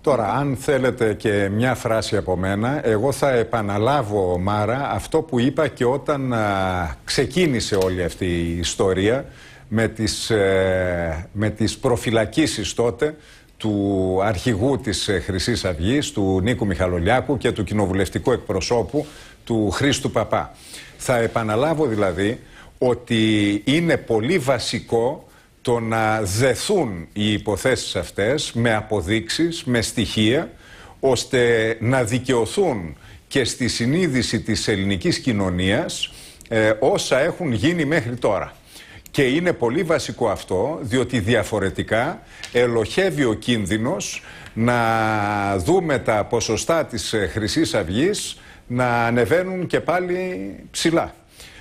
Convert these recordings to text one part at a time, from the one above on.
Τώρα, αν θέλετε και μια φράση από μένα, εγώ θα επαναλάβω, Μάρα, αυτό που είπα και όταν ξεκίνησε όλη αυτή η ιστορία με τις, ε, με τις προφυλακίσεις τότε του αρχηγού της ε, χρυσής αυγής, του Νίκου Μιχαλολιάκου και του κοινοβουλευτικού εκπροσώπου του Χρήστου Παπά. Θα επαναλάβω δηλαδή ότι είναι πολύ βασικό το να δεθούν οι υποθέσεις αυτές με αποδείξεις, με στοιχεία, ώστε να δικαιωθούν και στη συνείδηση της ελληνικής κοινωνίας ε, όσα έχουν γίνει μέχρι τώρα. Και είναι πολύ βασικό αυτό, διότι διαφορετικά ελοχεύει ο κίνδυνος να δούμε τα ποσοστά της ε, χρυσής Αυγής να ανεβαίνουν και πάλι ψηλά.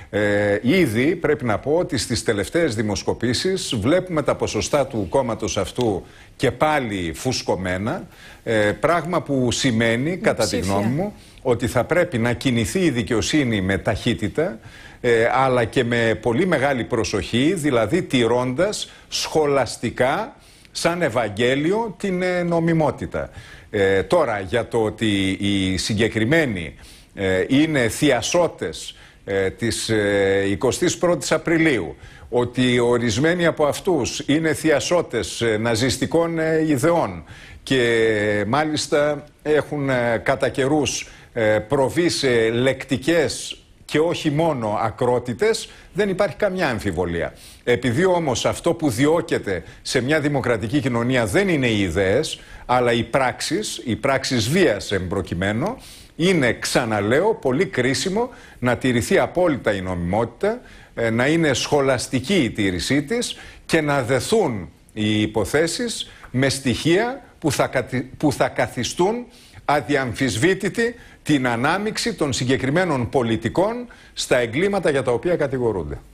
Ε, ήδη πρέπει να πω ότι στις τελευταίες δημοσκοπήσεις βλέπουμε τα ποσοστά του κόμματος αυτού και πάλι φουσκωμένα, ε, πράγμα που σημαίνει, κατά τη γνώμη μου, ότι θα πρέπει να κινηθεί η δικαιοσύνη με ταχύτητα ε, αλλά και με πολύ μεγάλη προσοχή, δηλαδή τηρώντας σχολαστικά σαν Ευαγγέλιο την ε, νομιμότητα. τώρα για το ότι οι συγκεκριμένοι είναι θειασότες ε, της 21ης ε, Απριλίου ότι ορισμένοι από αυτούς είναι θειασότες ε, ναζιστικών ιδεών και μάλιστα έχουν κατά καιρούς προβεί σε λεκτικές και όχι μόνο ακρότητες, δεν υπάρχει καμιά αμφιβολία. Επειδή όμως αυτό που διώκεται σε μια δημοκρατική κοινωνία δεν είναι οι ιδέες, αλλά οι πράξεις, οι πράξεις βίας εμπροκειμένο, είναι, ξαναλέω, πολύ κρίσιμο να τηρηθεί απόλυτα η νομιμότητα, ε, να είναι σχολαστική η τήρησή και να δεθούν οι υποθέσεις με στοιχεία που θα, που καθιστούν αδιαμφισβήτητη την ανάμιξη των συγκεκριμένων πολιτικών στα εγκλήματα για τα οποία κατηγορούνται.